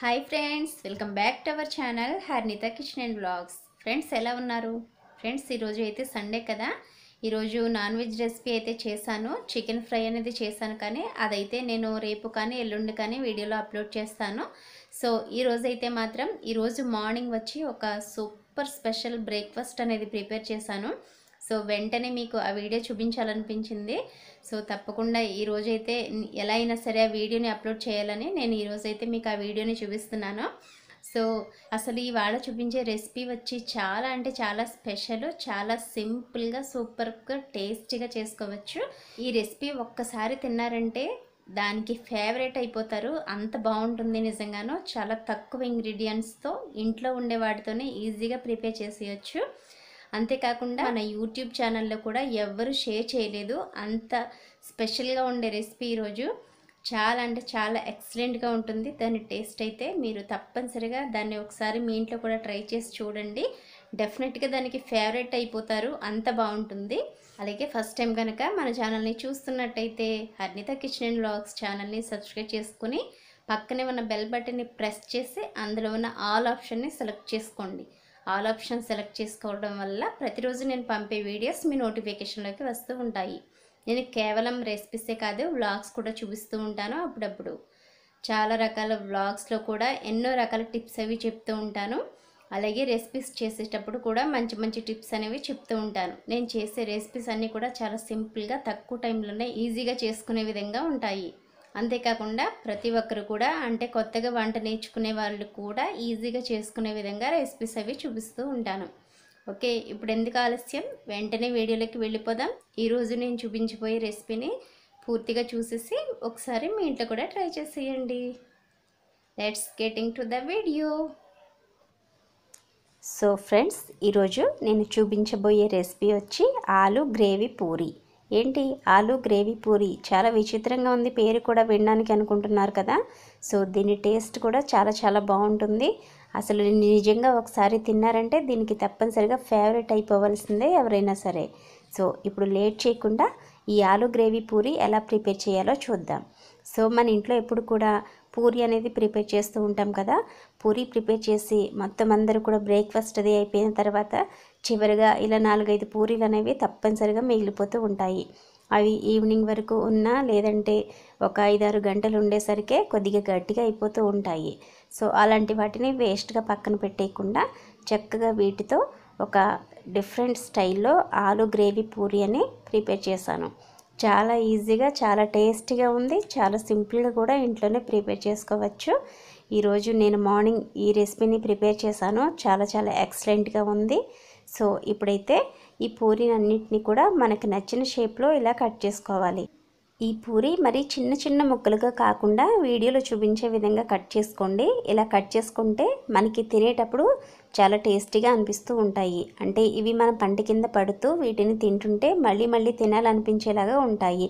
hi friends welcome back to our channel Harnitha kitchen and blogs friends ఎలా ఉన్నారు friends ఈరోజు అయితే సండే కదా ఈరోజు నాన్ వెజ్ రెసిపీ అయితే చేశాను చికెన్ ఫ్రై అనేది చేశాను కానీ అదైతే నేను రేపు కానీ ఎల్లుండి కానీ వీడియోలో అప్లోడ్ చేస్తాను సో ఈరోజు అయితే మాత్రం ఈరోజు మార్నింగ్ వచ్చి ఒక సూపర్ స్పెషల్ బ్రేక్ఫాస్ట్ అనేది ప్రిపేర్ చేశాను సో వెంటనే మీకు ఆ వీడియో చూపించాలనిపించింది సో తప్పకుండా ఈరోజైతే ఎలా అయినా సరే ఆ వీడియోని అప్లోడ్ చేయాలని నేను ఈరోజైతే మీకు ఆ వీడియోని చూపిస్తున్నాను సో అసలు ఈ వాళ్ళ చూపించే రెసిపీ వచ్చి చాలా అంటే చాలా స్పెషల్ చాలా సింపుల్గా సూపర్గా టేస్టీగా చేసుకోవచ్చు ఈ రెసిపీ ఒక్కసారి తిన్నారంటే దానికి ఫేవరెట్ అయిపోతారు అంత బాగుంటుంది నిజంగాను చాలా తక్కువ ఇంగ్రీడియంట్స్తో ఇంట్లో ఉండే వాటితోనే ఈజీగా ప్రిపేర్ చేసేయచ్చు అంతేకాకుండా మన యూట్యూబ్ ఛానల్లో కూడా ఎవ్వరు షేర్ చేయలేదు అంత స్పెషల్గా ఉండే రెసిపీ ఈరోజు చాలా అంటే చాలా ఎక్సలెంట్గా ఉంటుంది దాని టేస్ట్ అయితే మీరు తప్పనిసరిగా దాన్ని ఒకసారి మీ ఇంట్లో కూడా ట్రై చేసి చూడండి డెఫినెట్గా దానికి ఫేవరెట్ అయిపోతారు అంత బాగుంటుంది అలాగే ఫస్ట్ టైం కనుక మన ఛానల్ని చూస్తున్నట్టయితే హర్నిత కిచెన్ అండ్ బ్లాగ్స్ ఛానల్ని సబ్స్క్రైబ్ చేసుకుని పక్కనే ఉన్న బెల్ బటన్ని ప్రెస్ చేసి అందులో ఉన్న ఆల్ ఆప్షన్ని సెలెక్ట్ చేసుకోండి ఆల్ ఆప్షన్ సెలెక్ట్ చేసుకోవడం వల్ల ప్రతిరోజు నేను పంపే వీడియోస్ మీ నోటిఫికేషన్లోకి వస్తూ ఉంటాయి నేను కేవలం రెసిపీసే కాదు వ్లాగ్స్ కూడా చూపిస్తూ ఉంటాను అప్పుడప్పుడు చాలా రకాల వ్లాగ్స్లో కూడా ఎన్నో రకాల టిప్స్ అవి చెప్తూ ఉంటాను అలాగే రెసిపీస్ చేసేటప్పుడు కూడా మంచి మంచి టిప్స్ అనేవి చెప్తూ ఉంటాను నేను చేసే రెసిపీస్ అన్నీ కూడా చాలా సింపుల్గా తక్కువ టైంలోనే ఈజీగా చేసుకునే విధంగా ఉంటాయి అంతేకాకుండా ప్రతి ఒక్కరు కూడా అంటే కొత్తగా వంట నేర్చుకునే వాళ్ళు కూడా ఈజీగా చేసుకునే విధంగా రెసిపీస్ అవి చూపిస్తూ ఉంటాను ఓకే ఇప్పుడు ఎందుకు ఆలస్యం వెంటనే వీడియోలోకి వెళ్ళిపోదాం ఈరోజు నేను చూపించిపోయే రెసిపీని పూర్తిగా చూసేసి ఒకసారి మీ ఇంట్లో కూడా ట్రై చేసేయండి let's getting to the video so friends ఈరోజు నేను చూపించబోయే రెసిపీ వచ్చి ఆలు గ్రేవీ పూరి ఏంటి ఆలు గ్రేవీ పూరి చాలా విచిత్రంగా ఉంది పేరు కూడా వినడానికి అనుకుంటున్నారు కదా సో దీని టేస్ట్ కూడా చాలా చాలా బాగుంటుంది అసలు నిజంగా ఒకసారి తిన్నారంటే దీనికి తప్పనిసరిగా ఫేవరెట్ అయిపోవలసిందే ఎవరైనా సరే సో ఇప్పుడు లేట్ చేయకుండా ఈ ఆలు గ్రేవీ పూరి ఎలా ప్రిపేర్ చేయాలో చూద్దాం సో మన ఇంట్లో ఎప్పుడు కూడా పూరి అనేది ప్రిపేర్ చేస్తూ ఉంటాం కదా పూరి ప్రిపేర్ చేసి మొత్తం అందరూ కూడా బ్రేక్ఫాస్ట్ అది అయిపోయిన తర్వాత చివరిగా ఇలా నాలుగైదు పూరీలు అనేవి తప్పనిసరిగా మిగిలిపోతూ ఉంటాయి అవి ఈవినింగ్ వరకు ఉన్నా లేదంటే ఒక ఐదారు గంటలు ఉండేసరికే కొద్దిగా గట్టిగా అయిపోతూ ఉంటాయి సో అలాంటి వాటిని వేస్ట్గా పక్కన పెట్టేయకుండా చక్కగా వీటితో ఒక డిఫరెంట్ స్టైల్లో ఆలు గ్రేవీ పూరి అని ప్రిపేర్ చేశాను చాలా ఈజీగా చాలా టేస్టీగా ఉంది చాలా సింపుల్గా కూడా ఇంట్లోనే ప్రిపేర్ చేసుకోవచ్చు ఈరోజు నేను మార్నింగ్ ఈ రెసిపీని ప్రిపేర్ చేశాను చాలా చాలా ఎక్సలెంట్గా ఉంది సో ఇప్పుడైతే ఈ పూరీని అన్నింటినీ కూడా మనకు నచ్చిన షేప్లో ఇలా కట్ చేసుకోవాలి ఈ పూరి మరి చిన్న చిన్న ముక్కలుగా కాకుండా వీడియోలో చూపించే విధంగా కట్ చేసుకోండి ఇలా కట్ చేసుకుంటే మనకి తినేటప్పుడు చాలా టేస్టీగా అనిపిస్తూ ఉంటాయి అంటే ఇవి మన పంట కింద పడుతూ వీటిని తింటుంటే మళ్ళీ మళ్ళీ తినాలనిపించేలాగా ఉంటాయి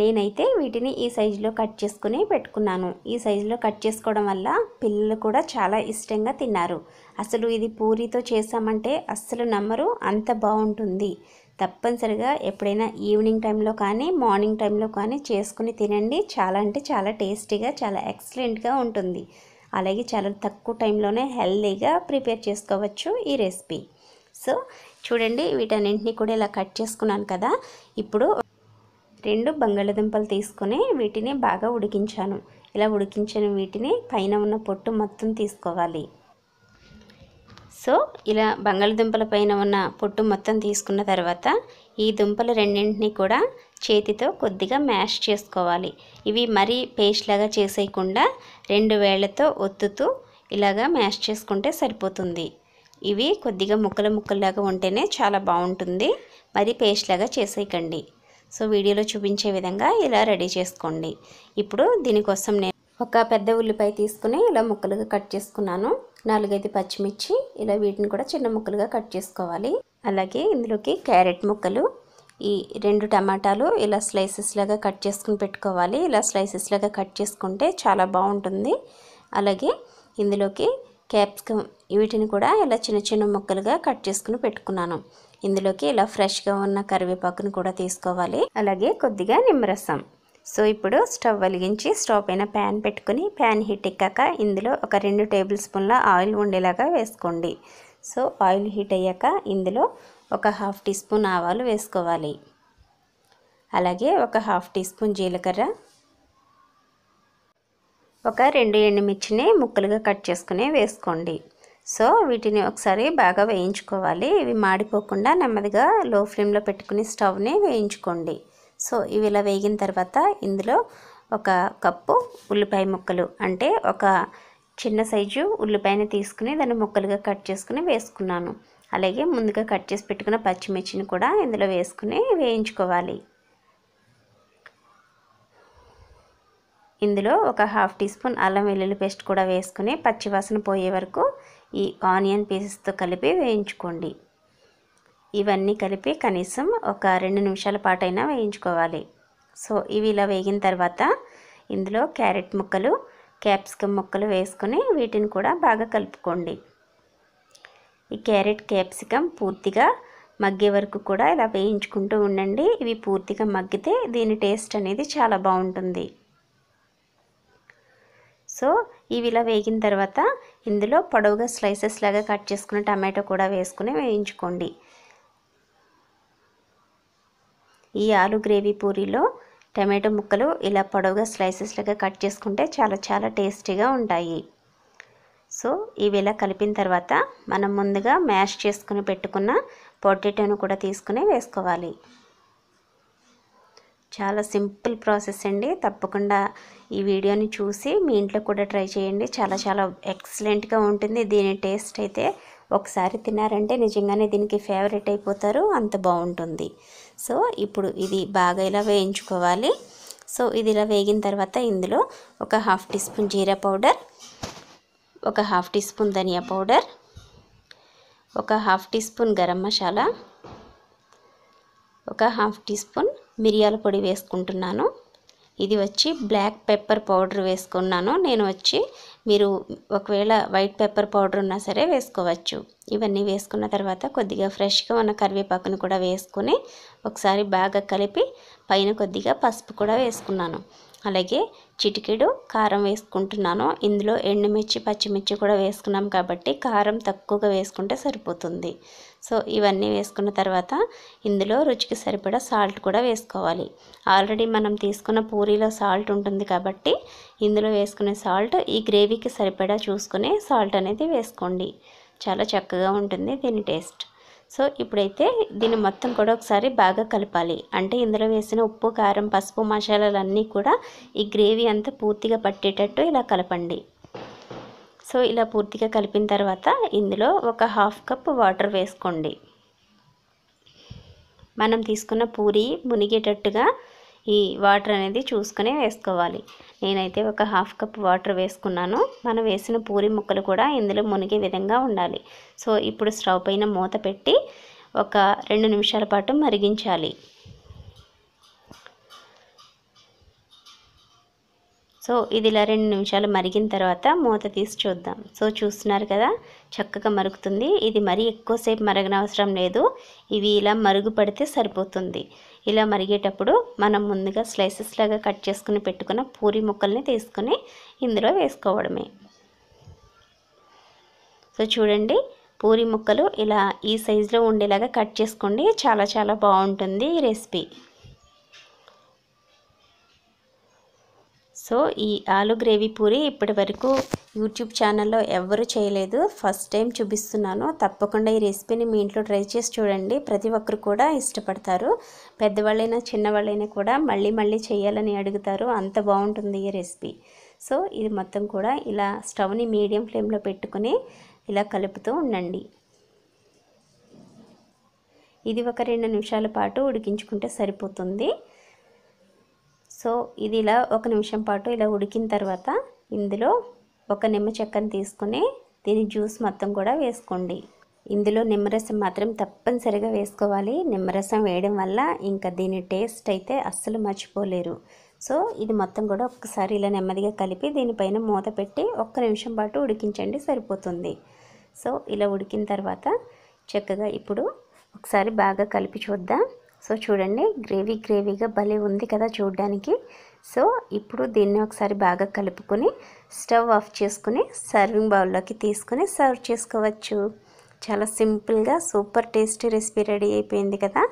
నేనైతే వీటిని ఈ సైజులో కట్ చేసుకుని పెట్టుకున్నాను ఈ సైజులో కట్ చేసుకోవడం వల్ల పిల్లలు కూడా చాలా ఇష్టంగా తిన్నారు అసలు ఇది పూరితో చేసామంటే అస్సలు నమ్మరు అంత బాగుంటుంది తప్పనిసరిగా ఎప్పుడైనా ఈవినింగ్ టైంలో కానీ మార్నింగ్ టైంలో కానీ చేసుకుని తినండి చాలా అంటే చాలా టేస్టీగా చాలా ఎక్సలెంట్గా ఉంటుంది అలాగే చాలా తక్కువ టైంలోనే హెల్దీగా ప్రిపేర్ చేసుకోవచ్చు ఈ రెసిపీ సో చూడండి వీటన్నింటినీ కూడా ఇలా కట్ చేసుకున్నాను కదా ఇప్పుడు రెండు బంగాళదుంపలు తీసుకొని వీటిని బాగా ఉడికించాను ఇలా ఉడికించిన వీటిని పైన ఉన్న పొట్టు మొత్తం తీసుకోవాలి సో ఇలా బంగాళదుంపల పైన ఉన్న పొట్టు మొత్తం తీసుకున్న తర్వాత ఈ దుంపలు రెండింటినీ కూడా చేతితో కొద్దిగా మ్యాష్ చేసుకోవాలి ఇవి మరీ పేస్ట్ లాగా చేసేయకుండా రెండు వేళ్లతో ఒత్తుతూ ఇలాగా మ్యాష్ చేసుకుంటే సరిపోతుంది ఇవి కొద్దిగా ముక్కలు ముక్కల్లాగా ఉంటేనే చాలా బాగుంటుంది మరి పేస్ట్ లాగా చేసేయకండి సో వీడియోలో చూపించే విధంగా ఇలా రెడీ చేసుకోండి ఇప్పుడు దీనికోసం నేను ఒక పెద్ద ఉల్లిపాయ తీసుకుని ఇలా ముక్కలుగా కట్ చేసుకున్నాను నాలుగైదు పచ్చిమిర్చి ఇలా వీటిని కూడా చిన్న ముక్కలుగా కట్ చేసుకోవాలి అలాగే ఇందులోకి క్యారెట్ ముక్కలు ఈ రెండు టమాటాలు ఇలా స్లైసెస్ లాగా కట్ చేసుకుని పెట్టుకోవాలి ఇలా స్లైసెస్ లాగా కట్ చేసుకుంటే చాలా బాగుంటుంది అలాగే ఇందులోకి క్యాప్సికమ్ వీటిని కూడా ఇలా చిన్న చిన్న ముక్కలుగా కట్ చేసుకుని పెట్టుకున్నాను ఇందులోకి ఇలా ఫ్రెష్గా ఉన్న కరివేపాకును కూడా తీసుకోవాలి అలాగే కొద్దిగా నిమ్మరసం సో ఇప్పుడు స్టవ్ వెలిగించి స్టవ్ పైన ప్యాన్ పెట్టుకుని ప్యాన్ హీట్ ఎక్కాక ఇందులో ఒక రెండు టేబుల్ స్పూన్ల ఆయిల్ ఉండేలాగా వేసుకోండి సో ఆయిల్ హీట్ అయ్యాక ఇందులో ఒక హాఫ్ టీ స్పూన్ ఆవాలు వేసుకోవాలి అలాగే ఒక హాఫ్ టీ స్పూన్ జీలకర్ర ఒక రెండు ఎండుమిర్చిని ముక్కలుగా కట్ చేసుకుని వేసుకోండి సో వీటిని ఒకసారి బాగా వేయించుకోవాలి ఇవి మాడిపోకుండా నెమ్మదిగా లో ఫ్లేమ్లో పెట్టుకుని స్టవ్ని వేయించుకోండి సో ఇవి ఇలా వేగిన తర్వాత ఇందులో ఒక కప్పు ఉల్లిపాయ ముక్కలు అంటే ఒక చిన్న సైజు ఉల్లిపాయని తీసుకుని దాన్ని ముక్కలుగా కట్ చేసుకుని వేసుకున్నాను అలాగే ముందుగా కట్ చేసి పెట్టుకున్న పచ్చిమిర్చిని కూడా ఇందులో వేసుకుని వేయించుకోవాలి ఇందులో ఒక హాఫ్ టీ స్పూన్ అల్లం వెల్లుల్లి పేస్ట్ కూడా వేసుకుని పచ్చివాసన పోయే వరకు ఈ ఆనియన్ పీసెస్తో కలిపి వేయించుకోండి ఇవన్నీ కలిపి కనీసం ఒక రెండు నిమిషాల పాటైనా వేయించుకోవాలి సో ఇవి ఇలా వేగిన తర్వాత ఇందులో క్యారెట్ ముక్కలు క్యాప్సికమ్ ముక్కలు వేసుకొని వీటిని కూడా బాగా కలుపుకోండి ఈ క్యారెట్ క్యాప్సికమ్ పూర్తిగా మగ్గే వరకు కూడా ఇలా వేయించుకుంటూ ఉండండి ఇవి పూర్తిగా మగ్గితే దీని టేస్ట్ అనేది చాలా బాగుంటుంది సో ఇవి ఇలా వేగిన తర్వాత ఇందులో పొడవుగా స్లైసెస్ లాగా కట్ చేసుకున్న టమాటో కూడా వేసుకుని వేయించుకోండి ఈ ఆలు గ్రేవీ పూరీలో టమాటో ముక్కలు ఇలా పొడవుగా స్లైసెస్ లాగా కట్ చేసుకుంటే చాలా చాలా టేస్టీగా ఉంటాయి సో ఇవి ఇలా కలిపిన తర్వాత మనం ముందుగా మ్యాష్ చేసుకుని పెట్టుకున్న పొటాటోను కూడా తీసుకుని వేసుకోవాలి చాలా సింపుల్ ప్రాసెస్ అండి తప్పకుండా ఈ వీడియోని చూసి మీ ఇంట్లో కూడా ట్రై చేయండి చాలా చాలా ఎక్సలెంట్గా ఉంటుంది దీని టేస్ట్ అయితే ఒకసారి తిన్నారంటే నిజంగానే దీనికి ఫేవరెట్ అయిపోతారు అంత బాగుంటుంది సో ఇప్పుడు ఇది బాగా ఇలా వేయించుకోవాలి సో ఇది ఇలా వేగిన తర్వాత ఇందులో ఒక half teaspoon jeera powder ఒక half teaspoon dhania powder ఒక half teaspoon garam masala ఒక హాఫ్ టీ స్పూన్ మిరియాల పొడి వేసుకుంటున్నాను ఇది వచ్చి బ్లాక్ పెప్పర్ పౌడర్ వేసుకున్నాను నేను వచ్చి మీరు ఒకవేళ వైట్ పెప్పర్ పౌడర్ ఉన్నా సరే వేసుకోవచ్చు ఇవన్నీ వేసుకున్న తర్వాత కొద్దిగా ఫ్రెష్గా ఉన్న కరివేపాకును కూడా వేసుకుని ఒకసారి బాగా కలిపి పైన కొద్దిగా పసుపు కూడా వేసుకున్నాను అలాగే చిటికెడు కారం వేసుకుంటున్నాను ఇందులో ఎండుమిర్చి పచ్చిమిర్చి కూడా వేసుకున్నాం కాబట్టి కారం తక్కువగా వేసుకుంటే సరిపోతుంది సో ఇవన్నీ వేసుకున్న తర్వాత ఇందులో రుచికి సరిపడా సాల్ట్ కూడా వేసుకోవాలి ఆల్రెడీ మనం తీసుకున్న పూరీలో సాల్ట్ ఉంటుంది కాబట్టి ఇందులో వేసుకునే సాల్ట్ ఈ గ్రేవీకి సరిపడా చూసుకునే సాల్ట్ అనేది వేసుకోండి చాలా చక్కగా ఉంటుంది దీని టేస్ట్ సో ఇప్పుడైతే దీన్ని మొత్తం కూడా ఒకసారి బాగా కలపాలి అంటే ఇందులో వేసిన ఉప్పు కారం పసుపు మసాలాలన్నీ కూడా ఈ గ్రేవీ అంతా పూర్తిగా పట్టేటట్టు ఇలా కలపండి సో ఇలా పూర్తిగా కలిపిన తర్వాత ఇందులో ఒక హాఫ్ కప్ వాటర్ వేసుకోండి మనం తీసుకున్న పూరి మునిగేటట్టుగా ఈ వాటర్ అనేది చూసుకుని వేసుకోవాలి నేనైతే ఒక హాఫ్ కప్ వాటర్ వేసుకున్నాను మనం వేసిన పూరి ముక్కలు కూడా ఇందులో మునిగే విధంగా ఉండాలి సో ఇప్పుడు స్టవ్ పైన మూత పెట్టి ఒక రెండు నిమిషాల పాటు మరిగించాలి సో ఇది ఇలా రెండు నిమిషాలు మరిగిన తర్వాత మూత తీసి చూద్దాం సో చూస్తున్నారు కదా చక్కగా మరుగుతుంది ఇది మరీ ఎక్కువసేపు మరగనవసరం లేదు ఇవి ఇలా మరుగు పడితే సరిపోతుంది ఇలా మరిగేటప్పుడు మనం ముందుగా స్లైసెస్ లాగా కట్ చేసుకుని పెట్టుకున్న పూరి ముక్కల్ని తీసుకుని ఇందులో వేసుకోవడమే సో చూడండి పూరి ముక్కలు ఇలా ఈ సైజులో ఉండేలాగా కట్ చేసుకోండి చాలా చాలా బాగుంటుంది ఈ రెసిపీ సో ఈ ఆలు గ్రేవీ పూరి ఇప్పటి వరకు యూట్యూబ్ ఛానల్లో ఎవరు చేయలేదు ఫస్ట్ టైం చూపిస్తున్నాను తప్పకుండా ఈ రెసిపీని మీ ఇంట్లో ట్రై చేసి చూడండి ప్రతి ఒక్కరు కూడా ఇష్టపడతారు పెద్దవాళ్ళైనా చిన్నవాళ్ళైనా కూడా మళ్ళీ మళ్ళీ చేయాలని అడుగుతారు అంత బాగుంటుంది ఈ రెసిపీ సో ఇది మొత్తం కూడా ఇలా స్టవ్ని మీడియం ఫ్లేమ్లో పెట్టుకుని ఇలా కలుపుతూ ఉండండి ఇది ఒక రెండు నిమిషాల పాటు ఉడికించుకుంటే సరిపోతుంది సో ఇది ఇలా ఒక నిమిషం పాటు ఇలా ఉడికిన తర్వాత ఇందులో ఒక నిమ్మ చెక్కను తీసుకుని దీని జ్యూస్ మొత్తం కూడా వేసుకోండి ఇందులో నిమ్మరసం మాత్రం తప్పనిసరిగా వేసుకోవాలి నిమ్మరసం వేయడం వల్ల ఇంకా దీని టేస్ట్ అయితే అస్సలు మర్చిపోలేరు సో ఇది మొత్తం కూడా ఒక్కసారి ఇలా నెమ్మదిగా కలిపి దీనిపైన మూత పెట్టి ఒక్క నిమిషం పాటు ఉడికించండి సరిపోతుంది సో ఇలా ఉడికిన తర్వాత చక్కగా ఇప్పుడు ఒకసారి బాగా కలిపి చూద్దాం సో చూడండి గ్రేవీ గ్రేవీగా భలే ఉంది కదా చూడడానికి సో ఇప్పుడు దీన్ని ఒకసారి బాగా కలుపుకొని స్టవ్ ఆఫ్ చేసుకుని సర్వింగ్ బౌల్లోకి తీసుకుని సర్వ్ చేసుకోవచ్చు చాలా సింపుల్గా సూపర్ టేస్టీ రెసిపీ రెడీ అయిపోయింది కదా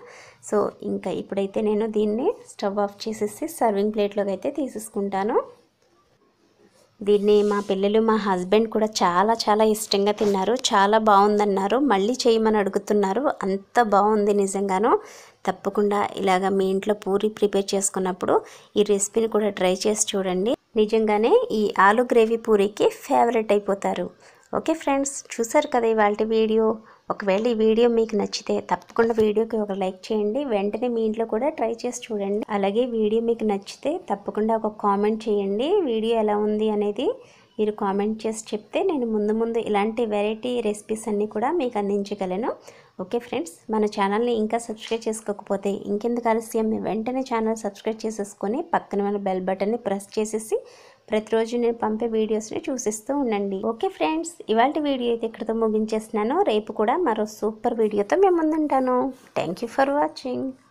సో ఇంకా ఇప్పుడైతే నేను దీన్ని స్టవ్ ఆఫ్ చేసేసి సర్వింగ్ ప్లేట్లోకి అయితే తీసేసుకుంటాను దీన్ని మా పిల్లలు మా హస్బెండ్ కూడా చాలా చాలా ఇష్టంగా తిన్నారు చాలా బాగుందన్నారు మళ్ళీ చేయమని అడుగుతున్నారు అంత బాగుంది నిజంగాను తప్పకుండా ఇలాగ మీ ఇంట్లో పూరి ప్రిపేర్ చేసుకున్నప్పుడు ఈ రెసిపీని కూడా ట్రై చేసి చూడండి నిజంగానే ఈ ఆలు గ్రేవీ పూరీకి ఫేవరెట్ అయిపోతారు ఓకే ఫ్రెండ్స్ చూసారు కదా ఇవాళ వీడియో ఒకవేళ ఈ వీడియో మీకు నచ్చితే తప్పకుండా వీడియోకి ఒక లైక్ చేయండి వెంటనే మీ ఇంట్లో కూడా ట్రై చేసి చూడండి అలాగే వీడియో మీకు నచ్చితే తప్పకుండా ఒక కామెంట్ చేయండి వీడియో ఎలా ఉంది అనేది మీరు కామెంట్ చేసి చెప్తే నేను ముందు ముందు ఇలాంటి వెరైటీ రెసిపీస్ అన్నీ కూడా మీకు అందించగలను ఓకే ఫ్రెండ్స్ మన ఛానల్ని ఇంకా సబ్స్క్రైబ్ చేసుకోకపోతే ఇంకెందుకు ఆలస్యం మేము వెంటనే ఛానల్ సబ్స్క్రైబ్ చేసేసుకొని పక్కన మన బెల్ బటన్ని ప్రెస్ చేసేసి ప్రతిరోజు నేను పంపే వీడియోస్ని చూసిస్తూ ఉండండి ఓకే ఫ్రెండ్స్ ఇవాళ వీడియో అయితే ఇక్కడితో ముగించేస్తున్నాను రేపు కూడా మరో సూపర్ వీడియోతో మేము ముందుంటాను థ్యాంక్ ఫర్ వాచింగ్